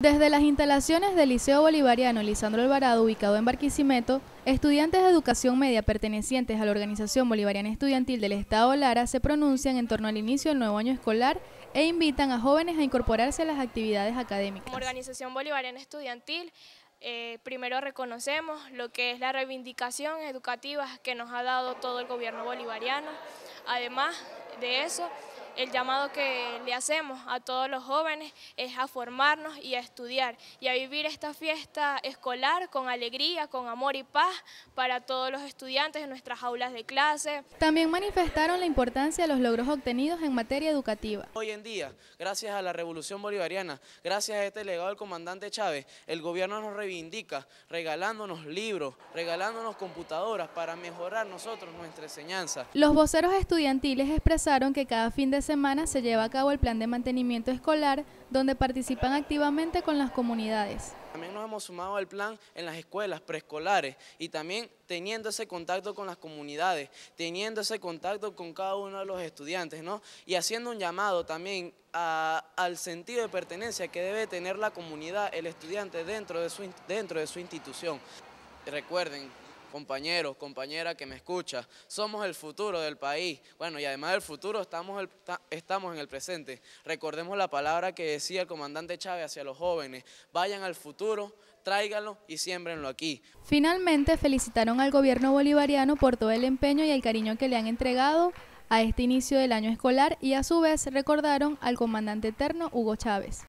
Desde las instalaciones del Liceo Bolivariano Lisandro Alvarado, ubicado en Barquisimeto, estudiantes de educación media pertenecientes a la Organización Bolivariana Estudiantil del Estado Lara se pronuncian en torno al inicio del nuevo año escolar e invitan a jóvenes a incorporarse a las actividades académicas. Como Organización Bolivariana Estudiantil, eh, primero reconocemos lo que es la reivindicación educativa que nos ha dado todo el gobierno bolivariano. Además de eso, el llamado que le hacemos a todos los jóvenes es a formarnos y a estudiar y a vivir esta fiesta escolar con alegría, con amor y paz para todos los estudiantes en nuestras aulas de clase. También manifestaron la importancia de los logros obtenidos en materia educativa. Hoy en día, gracias a la revolución bolivariana, gracias a este legado del comandante Chávez, el gobierno nos reivindica regalándonos libros, regalándonos computadoras para mejorar nosotros nuestra enseñanza. Los voceros estudiantiles expresaron que cada fin de semana se lleva a cabo el plan de mantenimiento escolar, donde participan activamente con las comunidades. También nos hemos sumado al plan en las escuelas preescolares y también teniendo ese contacto con las comunidades, teniendo ese contacto con cada uno de los estudiantes, ¿no? Y haciendo un llamado también al sentido de pertenencia que debe tener la comunidad, el estudiante dentro de su, dentro de su institución. Recuerden, compañeros, compañeras que me escuchan, Somos el futuro del país. Bueno, y además del futuro estamos, estamos en el presente. Recordemos la palabra que decía el comandante Chávez hacia los jóvenes. Vayan al futuro, tráiganlo y siémbrenlo aquí. Finalmente felicitaron al gobierno bolivariano por todo el empeño y el cariño que le han entregado a este inicio del año escolar y a su vez recordaron al comandante eterno Hugo Chávez.